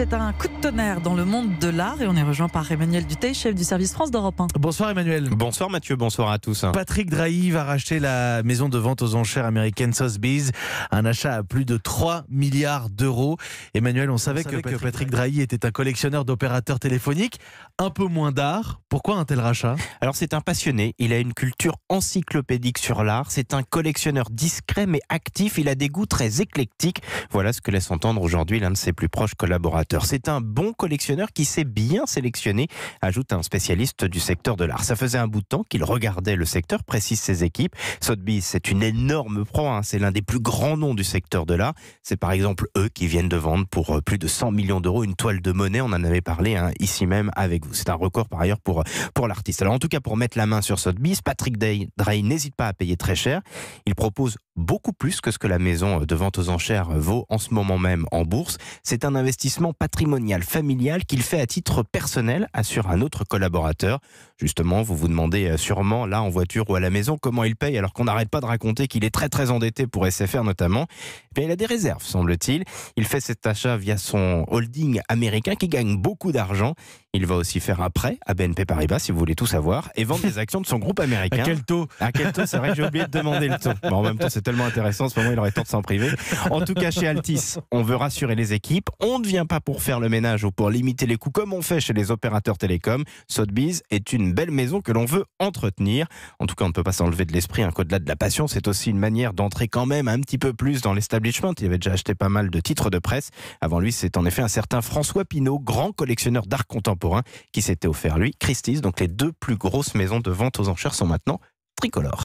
c'est un coup de tonnerre dans le monde de l'art et on est rejoint par Emmanuel Duteil, chef du service France d'Europe 1. Bonsoir Emmanuel. Bonsoir Mathieu, bonsoir à tous. Patrick Drahi va racheter la maison de vente aux enchères américaine Sotheby's, un achat à plus de 3 milliards d'euros. Emmanuel, on savait, que, Patrick, Patrick Drahi était un collectionneur d'opérateurs téléphoniques, un peu moins d'art. Pourquoi un tel rachat Alors c'est un passionné, il a une culture encyclopédique sur l'art, c'est un collectionneur discret mais actif, il a des goûts très éclectiques. Voilà ce que laisse entendre aujourd'hui l'un de ses plus proches collaborateurs c'est un bon collectionneur qui s'est bien sélectionné ajoute un spécialiste du secteur de l'art. Ça faisait un bout de temps qu'il regardait le secteur, précise ses équipes. Sotheby's, c'est une énorme pro, hein. c'est l'un des plus grands noms du secteur de l'art. C'est par exemple eux qui viennent de vendre pour euh, plus de 100 millions d'euros une toile de monnaie, on en avait parlé hein, ici même avec vous. C'est un record par ailleurs pour, euh, pour l'artiste. Alors en tout cas, pour mettre la main sur Sotheby's, Patrick Day, Drey n'hésite pas à payer très cher. Il propose beaucoup plus que ce que la maison de vente aux enchères vaut en ce moment même en bourse. C'est un investissement patrimonial familial qu'il fait à titre personnel, assure un autre collaborateur. Justement, vous vous demandez euh, sûrement, là, en voiture ou à la maison, comment il paye, alors qu'on n'arrête pas de raconter qu'il est très, très endetté pour SFR notamment. Eh il a des réserves, semble-t-il. Il fait cet achat via son holding américain qui gagne beaucoup d'argent. Il va aussi faire un prêt à BNP Paribas, si vous voulez tout savoir, et vendre des actions de son groupe américain. À quel taux À quel taux C'est vrai que j'ai oublié de demander le taux. en même temps, c'est tellement intéressant, en ce moment, il aurait tort de s'en priver. En tout cas, chez Altis, on veut rassurer les équipes. On ne vient pas pour faire le ménage ou pour limiter les coûts comme on fait chez les opérateurs télécoms. Sotheby's est une belle maison que l'on veut entretenir. En tout cas, on ne peut pas s'enlever de l'esprit Un hein, qu'au-delà de la passion, c'est aussi une manière d'entrer quand même un petit peu plus dans l'establishment. Il avait déjà acheté pas mal de titres de presse. Avant lui, c'est en effet un certain François Pinault, grand collectionneur d'art contemporain, qui s'était offert, lui, Christie's. Donc les deux plus grosses maisons de vente aux enchères sont maintenant tricolores.